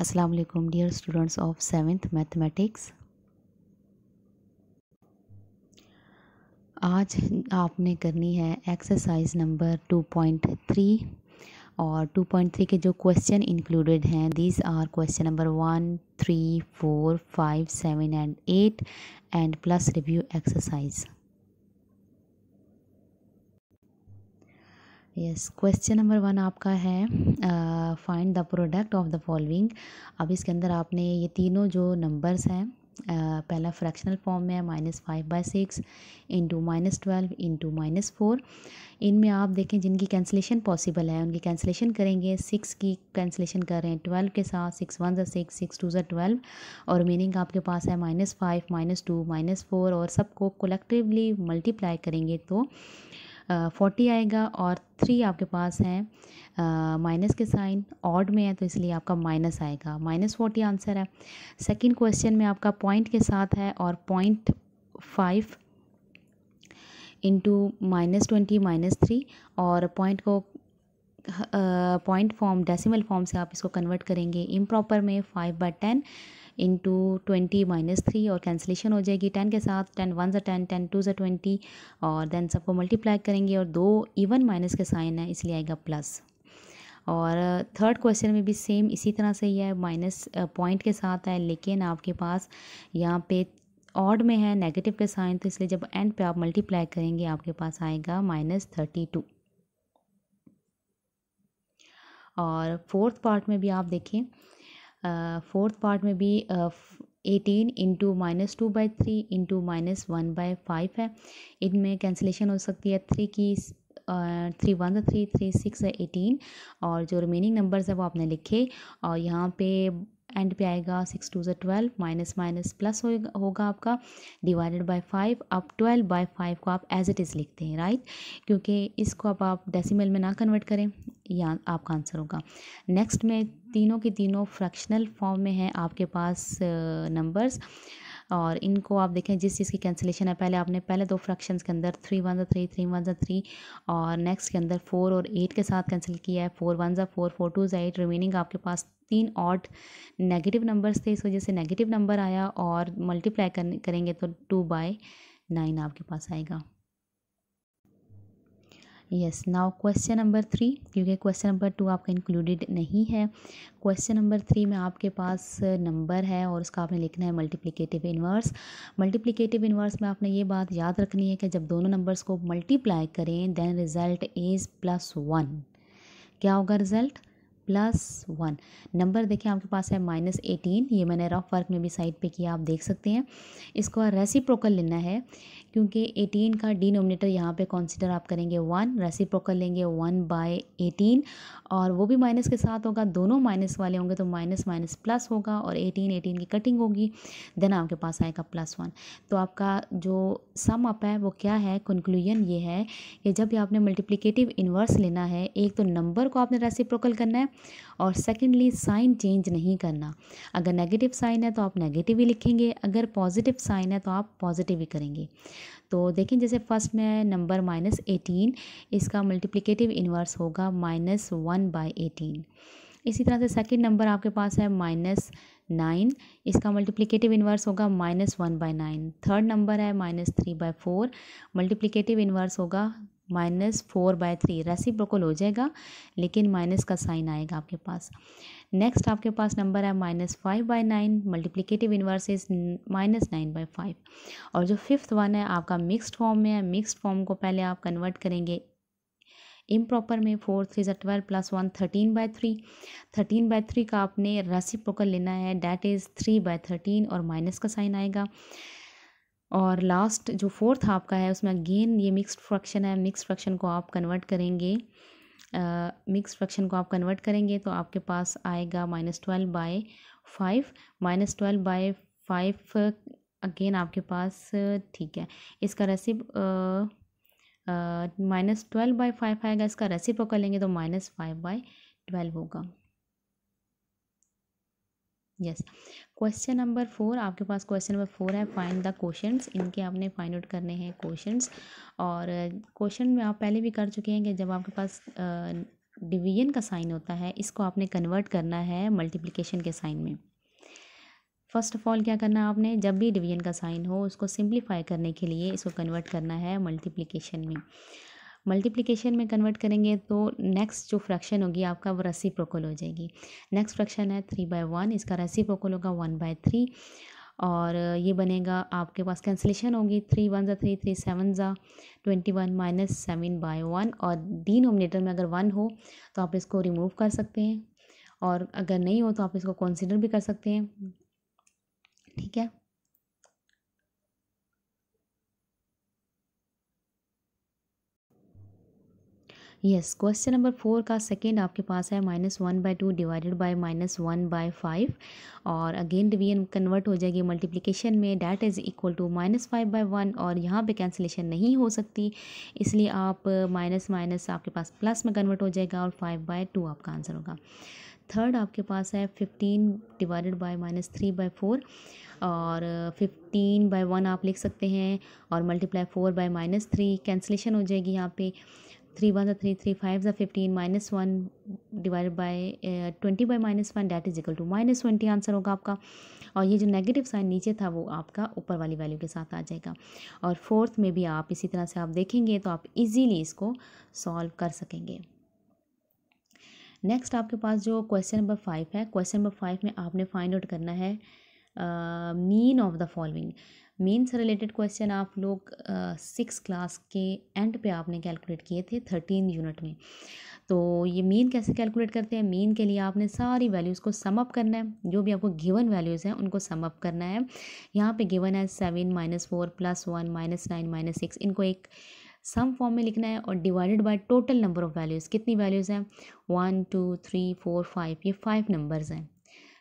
अस्सलाम वालेकुम dear students of seventh mathematics आज आपने करनी है एक्सरसाइज नंबर 2.3 और 2.3 के जो क्वेश्चन इंक्लूडेड हैं these are question number one three four five seven and eight and plus review exercise yes question number one आपका है find the product of the following अब इसके अंदर आपने ये तीनों जो नंबर्स हैं Uh, पहला फ्रैक्शनल फॉर्म में है minus five by six into minus twelve into minus four इनमें आप देखें जिनकी कैंसिलेशन पॉसिबल है उनकी कैंसिलेशन करेंगे सिक्स की कैंसिलेशन कर रहे हैं ट्वेल्व के साथ सिक्स वन ज़ा सिक्स सिक्स टू ज़ा ट्वेल्व और मीनिंग आपके पास है minus five minus two minus four और सबको कलेक्टिवली मल्टीप्लाई करेंगे तो फोर्टी आएगा और थ्री आपके पास है माइनस के साइन ऑड में है तो इसलिए आपका माइनस आएगा माइनस फोर्टी आंसर है सेकंड क्वेश्चन में आपका पॉइंट के साथ है और point five into minus twenty minus three और पॉइंट को पॉइंट फॉर्म डेसिमल फॉर्म से आप इसको कन्वर्ट करेंगे इम प्रॉपर में five by ten into twenty minus three और कैंसिलेशन हो जाएगी टेन के साथ टेन वन ज़ा टेन टेन टू ज़ा ट्वेंटी और देन सबको मल्टीप्लाई करेंगे और दो इवन माइनस के साइन है इसलिए आएगा प्लस और थर्ड uh, क्वेश्चन में भी सेम इसी तरह से ही है माइनस पॉइंट uh, के साथ है लेकिन आपके पास यहाँ पे ऑड में है नेगेटिव के साइन तो इसलिए जब एंड पे आप मल्टीप्लाई करेंगे आपके पास आएगा माइनस थर्टी टू और फोर्थ पार्ट में भी आप देखें फोर्थ पार्ट में भी eighteen into minus two by three into minus one by five है इनमें कैंसिलेशन हो सकती है थ्री की three one three three six है एटीन और जो रिमेनिंग नंबर्स है वो आपने लिखे और यहाँ पे एंड पे आएगा सिक्स टू से ट्वेल्व माइनस माइनस प्लस होगा होगा आपका डिवाइडेड बाय फाइव अब ट्वेल्व बाय फाइव को आप एज इट इज़ लिखते हैं राइट क्योंकि इसको अब आप डेसिमल में ना कन्वर्ट करें या आपका आंसर होगा नेक्स्ट में तीनों के तीनों फ्रैक्शनल फॉर्म में हैं आपके पास नंबर्स और इनको आप देखें जिस चीज़ की कैंसिलेशन है पहले आपने पहले दो फ्रैक्शन के अंदर थ्री वन ज़ा थ्री थ्री वन ज़ा थ्री और नेक्स्ट के अंदर फ़ोर और एट के साथ कैंसिल किया है फ़ोर वन ज़ा फोर फोर टू ज़ा एट रिमेनिंग आपके पास तीन ऑट नेगेटिव नंबर्स थे इस वजह से नेगेटिव नंबर आया और मल्टीप्लाई करेंगे तो टू बाई नाइन आपके पास आएगा yes now question number three क्योंकि क्वेश्चन नंबर टू आपका इंक्लूडेड नहीं है क्वेश्चन नंबर थ्री में आपके पास नंबर uh, है और उसका आपने लिखना है मल्टीप्लिकेटिव इन्वर्स मल्टीप्लिकेटिव इन्वर्स में आपने ये बात याद रखनी है कि जब दोनों नंबर्स को मल्टीप्लाई करें then result is plus one क्या होगा रिज़ल्ट प्लस वन नंबर देखिए आपके पास है माइनस एटीन ये मैंने रफ वर्क में भी साइड पे किया आप देख सकते हैं इसको रेसिप्रोकल लेना है क्योंकि 18 का डिनोमिनेटर यहाँ पे कंसीडर आप करेंगे वन रेसिप्रोकल लेंगे वन बाय एटीन और वो भी माइनस के साथ होगा दोनों माइनस वाले होंगे तो माइनस माइनस प्लस होगा और एटीन एटीन की कटिंग होगी देन आपके पास आएगा प्लस वन तो आपका जो सम अप है वो क्या है कंक्लूजन ये है कि जब भी आपने मल्टीप्लिकेटिव इन्वर्स लेना है एक तो नंबर को आपने रेसिप्रोकल करना है और सेकेंडली साइन चेंज नहीं करना अगर नेगेटिव साइन है तो आप नेगेटिव ही लिखेंगे अगर पॉजिटिव साइन है तो आप पॉजिटिव ही करेंगे तो देखें जैसे फर्स्ट में नंबर माइनस एटीन इसका मल्टीप्लिकेटिव इन्वर्स होगा माइनस वन बाई एटीन इसी तरह से सेकेंड नंबर आपके पास है माइनस नाइन इसका मल्टीप्लिकेटिव इन्वर्स होगा minus one by nine third number है minus three by four multiplicative inverse होगा माइनस फोर बाय थ्री रेसी बिल्कुल हो जाएगा लेकिन माइनस का साइन आएगा आपके पास नेक्स्ट आपके पास नंबर है minus five by nine multiplicative inverse is minus nine by five और जो फिफ्थ वन है आपका मिक्सड फॉर्म में है मिक्सड फॉर्म को पहले आप कन्वर्ट करेंगे इम प्रॉपर में फोर थ्री जो twelve plus one thirteen by three thirteen by three का आपने रेसिप्रोकल लेना है that is three by thirteen और माइनस का साइन आएगा और लास्ट जो फोर्थ आपका है उसमें अगेन ये मिक्स्ड फ्रैक्शन है मिक्स्ड फ्रैक्शन को आप कन्वर्ट करेंगे मिक्स uh, फ्रैक्शन को आप कन्वर्ट करेंगे तो आपके पास आएगा minus twelve by five minus twelve by five again आपके पास ठीक है इसका रेसिप माइनस ट्वेल्व बाई फाइव आएगा इसका रेसिप कर लेंगे तो माइनस फाइव बाई ट्वेल्व होगा यस क्वेश्चन नंबर फोर आपके पास क्वेश्चन नंबर फोर है फाइंड द क्वेश्चंस इनके आपने फाइंड आउट करने हैं क्वेश्चंस और क्वेश्चन में आप पहले भी कर चुके हैं कि जब आपके पास डिवीजन का साइन होता है इसको आपने कन्वर्ट करना है मल्टीप्लिकेशन के साइन में फर्स्ट ऑफ ऑल क्या करना है आपने जब भी डिवीजन का साइन हो उसको सिंप्लीफाई करने के लिए इसको कन्वर्ट करना है मल्टीप्लीकेशन में मल्टीप्लिकेशन में कन्वर्ट करेंगे तो नेक्स्ट जो फ्रैक्शन होगी आपका वो रस्सी प्रोकोल हो जाएगी नेक्स्ट फ्रैक्शन है थ्री बाय वन इसका रस्सी प्रोकोल होगा वन बाय थ्री और ये बनेगा आपके पास कैंसिलेशन होगी थ्री वन ज़ा थ्री थ्री सेवन ज़ा twenty one minus seven by one और डी नोमिनेटर में अगर वन हो तो आप इसको रिमूव कर सकते हैं और अगर नहीं हो तो आप इसको कंसीडर भी कर सकते हैं ठीक है यस क्वेश्चन नंबर फोर का सेकेंड आपके पास है minus one by two divided by minus one by five और अगेन डिवीजन कन्वर्ट हो जाएगी मल्टीप्लिकेशन में that is equal to minus five by one और यहाँ पे कैंसिलेशन नहीं हो सकती इसलिए आप माइनस माइनस आपके पास प्लस में कन्वर्ट हो जाएगा और फाइव बाई टू आपका आंसर होगा थर्ड आपके पास है fifteen divided by minus three by four और फिफ्टीन बाय वन आप लिख सकते हैं और multiply four by minus three cancellation हो जाएगी यहाँ पे three one three three five 5s fifteen minus one divide by twenty by minus one that is equal to minus twenty answer होगा आपका और ये जो नेगेटिव साइन नीचे था वो आपका ऊपर वाली वैल्यू के साथ आ जाएगा और फोर्थ में भी आप इसी तरह से आप देखेंगे तो आप इजीली इसको सॉल्व कर सकेंगे नेक्स्ट आपके पास जो क्वेश्चन नंबर फाइव है क्वेश्चन नंबर फाइव में आपने फाइंड आउट करना है mean of the following mean से रिलेटेड क्वेश्चन आप लोग सिक्स क्लास के एंड पे आपने कैलकुलेट किए थे थर्टीन यूनिट में तो ये मेन कैसे कैलकुलेट करते हैं मेन के लिए आपने सारी वैल्यूज़ को सम अप करना है जो भी आपको गिवन वैल्यूज़ हैं उनको सम अप करना है यहाँ पे गिवन है seven minus four plus one minus nine minus six इनको एक सम फॉर्म में लिखना है और divided by total number of values कितनी वैल्यूज़ हैं one two three four five ये फाइव नंबर्स हैं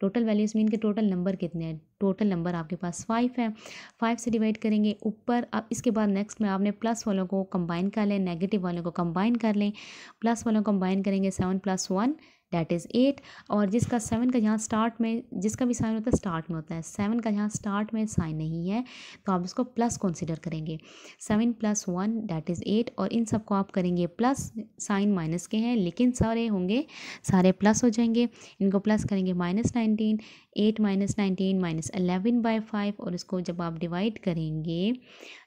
टोटल वैल्यूज़ मीन के टोटल नंबर कितने हैं टोटल नंबर आपके पास फाइव है फाइव से डिवाइड करेंगे ऊपर अब इसके बाद नेक्स्ट में आपने प्लस वालों को कंबाइन कर लें नेगेटिव वालों को कंबाइन कर लें प्लस वालों को कंबाइन करेंगे seven plus one that is eight और जिसका सेवन का यहाँ स्टार्ट में जिसका भी साइन होता है स्टार्ट में होता है सेवन का यहाँ स्टार्ट में साइन नहीं है तो आप इसको प्लस कंसिडर करेंगे seven plus one that is eight और इन सबको आप करेंगे प्लस साइन माइनस के हैं लेकिन सारे होंगे सारे प्लस हो जाएंगे इनको प्लस करेंगे minus nineteen eight minus nineteen minus eleven by five और इसको जब आप डिवाइड करेंगे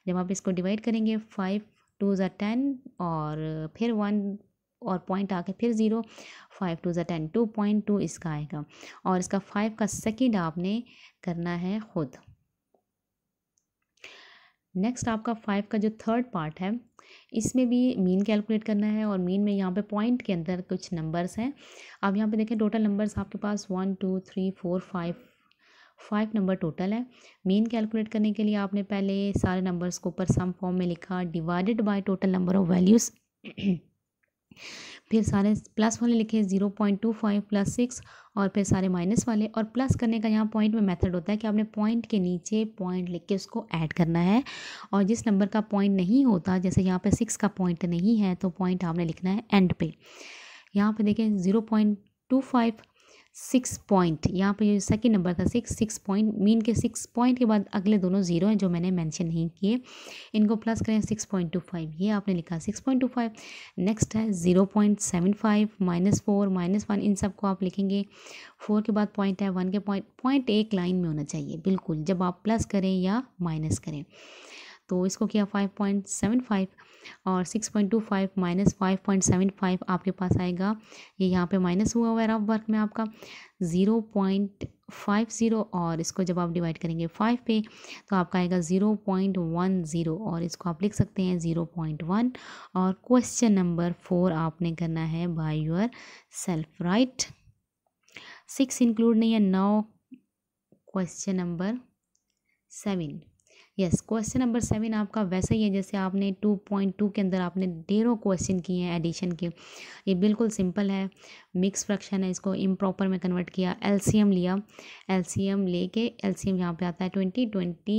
जब आप इसको डिवाइड करेंगे फाइव टू ज़ा टेन और फिर वन और पॉइंट आके फिर ज़ीरो फाइव टू ज़ा टेन टू पॉइंट टू इसका आएगा और इसका फाइव का सेकेंड आपने करना है ख़ुद नेक्स्ट आपका फाइव का जो थर्ड पार्ट है इसमें भी मीन कैलकुलेट करना है और मीन में यहाँ पे पॉइंट के अंदर कुछ नंबर्स हैं अब यहाँ पे देखें टोटल नंबर्स आपके पास one two three four five five number total है मीन कैलकुलेट करने के लिए आपने पहले सारे नंबर्स को ऊपर सम फॉर्म में लिखा divided by total number of values फिर सारे प्लस वाले लिखे zero point two five plus six और फिर सारे माइनस वाले और प्लस करने का यहाँ पॉइंट में मेथड होता है कि आपने पॉइंट के नीचे पॉइंट लिख के उसको ऐड करना है और जिस नंबर का पॉइंट नहीं होता जैसे यहाँ पे सिक्स का पॉइंट नहीं है तो पॉइंट आपने लिखना है एंड पे यहाँ पे देखें zero point two five six point यहाँ पर सेकेंड नंबर था सिक्स सिक्स पॉइंट मीन के सिक्स पॉइंट के बाद अगले दोनों जीरो हैं जो मैंने मेंशन नहीं किए इनको प्लस करें सिक्स पॉइंट टू फाइव ये आपने लिखा six point two five next है zero point seven five minus four minus one इन सबको आप लिखेंगे फोर के बाद पॉइंट है वन के पॉइंट पॉइंट एक लाइन में होना चाहिए बिल्कुल जब आप प्लस करें या माइनस करें तो इसको किया फाइव पॉइंट सेवन फाइव और six point two five minus five point seven five आपके पास आएगा ये यहाँ पे माइनस हुआ हुआ है रफ वर्क में आपका ज़ीरो पॉइंट फाइव ज़ीरो और इसको जब आप डिवाइड करेंगे फाइव पे तो आपका आएगा ज़ीरो पॉइंट वन ज़ीरो और इसको आप लिख सकते हैं ज़ीरो पॉइंट वन और क्वेश्चन नंबर फोर आपने करना है by yourself right six include नहीं है नौ question number seven yes question number seven आपका वैसा ही है जैसे आपने टू पॉइंट टू के अंदर आपने डेढ़ों क्वेश्चन किए हैं एडिशन के ये बिल्कुल सिंपल है मिक्स फ्रैक्शन है इसको इम्प्रॉपर में कन्वर्ट किया एलसीएम लिया एलसीएम लेके एलसीएम यहाँ पे आता है ट्वेंटी ट्वेंटी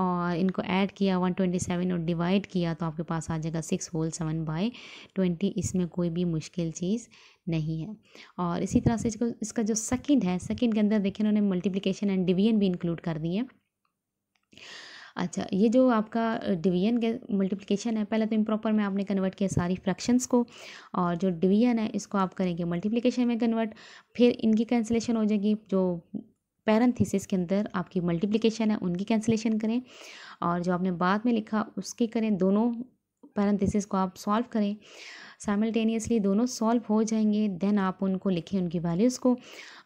और इनको ऐड किया वन ट्वेंटी सेवन और डिवाइड किया तो आपके पास आ जाएगा six whole seven by twenty इसमें कोई भी मुश्किल चीज़ नहीं है और इसी तरह से इसको इसका जो सेकंड है सेकंड के अंदर देखें उन्होंने मल्टीप्लिकेशन एंड डिवीजन भी इंक्लूड कर दिए अच्छा ये जो आपका डिवीजन के मल्टीप्लिकेशन है पहले तो इम्प्रॉपर में आपने कन्वर्ट किया सारी फ्रैक्शंस को और जो डिवीजन है इसको आप करेंगे मल्टीप्लिकेशन में कन्वर्ट फिर इनकी कैंसिलेशन हो जाएगी जो पैरेंथीसिस के अंदर आपकी मल्टीप्लिकेशन है उनकी कैंसिलेशन करें और जो आपने बाद में लिखा उसकी करें दोनों पैरेंथीसिस को आप सॉल्व करें साइमल्टेनियसली दोनों सॉल्व हो जाएंगे देन आप उनको लिखें उनकी वैल्यूज़ को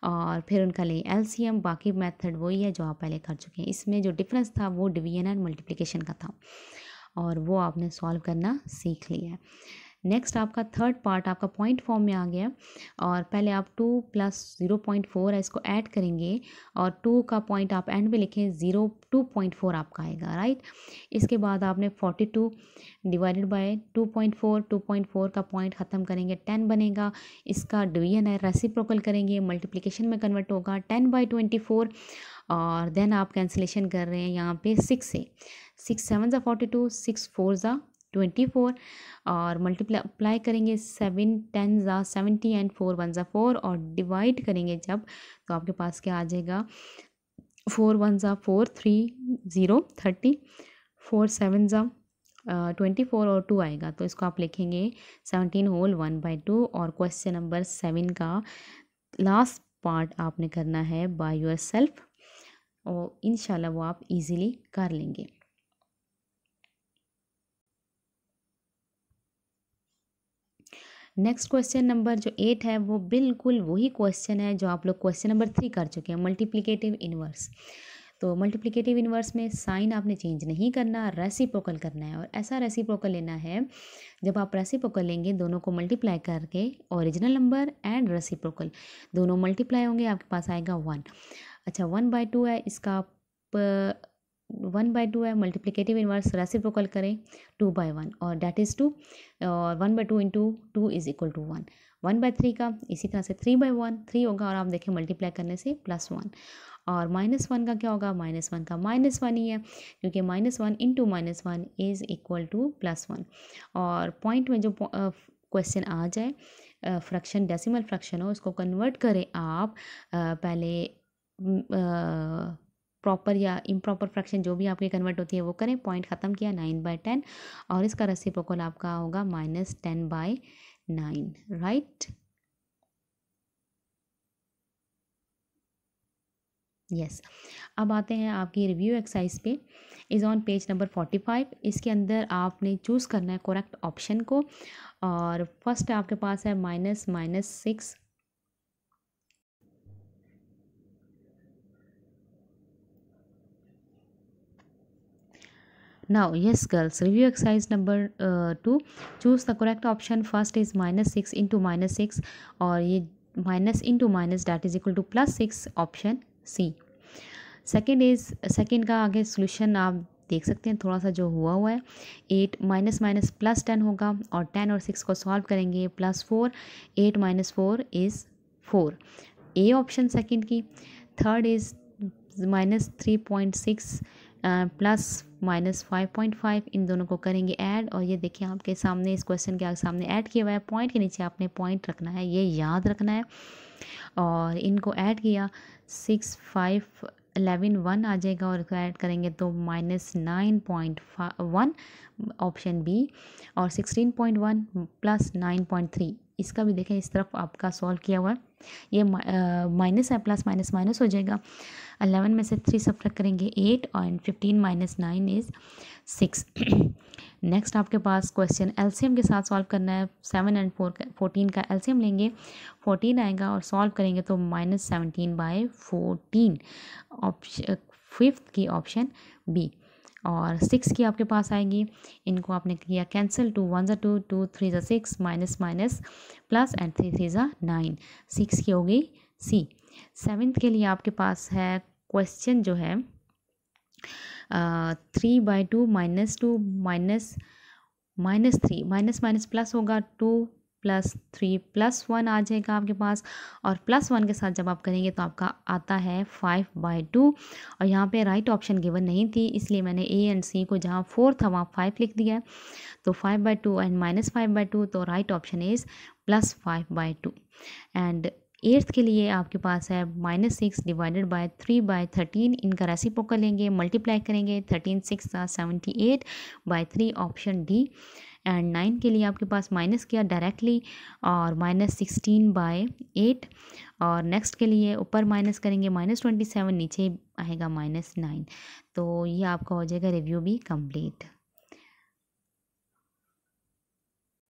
और फिर उनका लें एल बाकी मैथड वही है जो आप पहले कर चुके हैं इसमें जो डिफरेंस था वो डिवीजन एंड मल्टीप्लीकेशन का था और वो आपने सॉल्व करना सीख लिया है नेक्स्ट आपका थर्ड पार्ट आपका पॉइंट फॉर्म में आ गया और पहले आप two plus zero point four है इसको ऐड करेंगे और टू का पॉइंट आप एंड में लिखें ज़ीरो टू पॉइंट फोर आपका आएगा राइट इसके बाद आपने forty two divided by two point four two point four का पॉइंट ख़त्म करेंगे टेन बनेगा इसका डिवीजन है रेसिप्रोकल करेंगे मल्टीप्लीकेशन में कन्वर्ट होगा टेन बाई ट्वेंटी फोर और देन आप कैंसिलेशन कर रहे हैं यहाँ पे सिक्स से सिक्स सेवन ज़ा फोर्टी टू सिक्स फोर ज़ा ट्वेंटी फोर और मल्टीप्लाई करेंगे सेवन टेन ज़ा सेवेंटी एंड फोर वन ज़ा फोर और डिवाइड करेंगे जब तो आपके पास क्या आ जाएगा फोर वन ज़ा four three zero thirty four seven ज़ा ट्वेंटी फोर और टू आएगा तो इसको आप लिखेंगे seventeen whole one by two और क्वेश्चन नंबर सेवन का लास्ट पार्ट आपने करना है बाय योर सेल्फ और इन वो आप इजीली कर लेंगे नेक्स्ट क्वेश्चन नंबर जो एट है वो बिल्कुल वही क्वेश्चन है जो आप लोग क्वेश्चन नंबर थ्री कर चुके हैं मल्टीप्लीकेटिव इनवर्स तो मल्टीप्लीकेटिव इनवर्स में साइन आपने चेंज नहीं करना रेसिप्रोकल करना है और ऐसा रेसिप्रोकल लेना है जब आप रेसिप्रोकल लेंगे दोनों को मल्टीप्लाई करके ओरिजिनल नंबर एंड रेसिप्रोकल दोनों मल्टीप्लाई होंगे आपके पास आएगा वन अच्छा वन बाई टू है इसका आप वन बाई टू है मल्टीप्लीकेटिव इनवर्स रेसिप्रोकल करें टू बाई वन और डैट इज़ टू और one by two into two is equal to one one by three का इसी तरह से थ्री बाई वन थ्री होगा और आप देखें मल्टीप्लाई करने से प्लस वन और माइनस वन का क्या होगा माइनस वन का माइनस वन ही है क्योंकि minus one into minus one is equal to plus one और पॉइंट में जो क्वेश्चन आ जाए फ्रैक्शन डेसिमल फ्रैक्शन हो उसको कन्वर्ट करें आप आ, पहले आ, प्रॉपर या इम्प्रॉपर फ्रैक्शन जो भी आपकी कन्वर्ट होती है वो करें पॉइंट ख़त्म किया नाइन बाय टेन और इसका रस्सी प्रोकोल आपका होगा minus ten by nine right yes अब आते हैं आपकी रिव्यू एक्सरसाइज पे is on page number forty five इसके अंदर आपने चूज़ करना है करेक्ट ऑप्शन को और फर्स्ट आपके पास है minus minus six now yes girls review exercise number uh, 2 choose the correct option first is minus 6 into minus 6 or ये minus into minus that is equal to plus 6 option C second is second का आगे solution आप देख सकते हैं थोड़ा सा जो हुआ हुआ है eight minus minus plus ten होगा और टेन और सिक्स को सॉल्व करेंगे plus four eight minus four is four A option second की third is minus three point six plus minus five point five इन दोनों को करेंगे ऐड और ये देखिए आपके सामने इस क्वेश्चन के सामने ऐड किया हुआ है पॉइंट के नीचे आपने पॉइंट रखना है ये याद रखना है और इनको ऐड किया सिक्स फाइव एलेवन वन आ जाएगा और इसको ऐड करेंगे तो minus nine point one option B और sixteen point one plus nine point three इसका भी देखें इस तरफ आपका सॉल्व किया हुआ है ये माइनस है प्लस माइनस माइनस हो जाएगा अलेवन में से थ्री सब्ट्रैक्ट करेंगे eight and fifteen minus nine is six next आपके पास क्वेश्चन एलसीएम के साथ सॉल्व करना है सेवन एंड फोर का फोर्टीन का एलसीएम लेंगे फोर्टीन आएगा और सॉल्व करेंगे तो minus seventeen by fourteen option fifth की ऑप्शन बी और सिक्स की आपके पास आएगी इनको आपने किया कैंसिल टू वन ज़ा टू टू थ्री ज़ा six minus minus plus and three three ज़ा नाइन सिक्स की होगी सी सेवन्थ के लिए आपके पास है क्वेश्चन जो है three by two minus two minus minus three minus minus plus होगा two plus three plus one आ जाएगा आपके पास और प्लस वन के साथ जब आप करेंगे तो आपका आता है फाइव बाई टू और यहाँ पे राइट ऑप्शन गिवन नहीं थी इसलिए मैंने ए एंड सी को जहाँ फोर था वहाँ फाइव लिख दिया है तो five by two and minus five by two तो right option is plus five by two and eighth के लिए आपके पास है minus six divided by three by thirteen इनका रेसिपो कर लेंगे मल्टीप्लाई करेंगे thirteen six seventy eight by three option D and nine के लिए आपके पास माइनस किया डायरेक्टली और माइनस सिक्सटीन बाय एट और नेक्स्ट के लिए ऊपर माइनस करेंगे माइनस ट्वेंटी सेवन नीचे आएगा माइनस नाइन तो ये आपका हो जाएगा रिव्यू भी कंप्लीट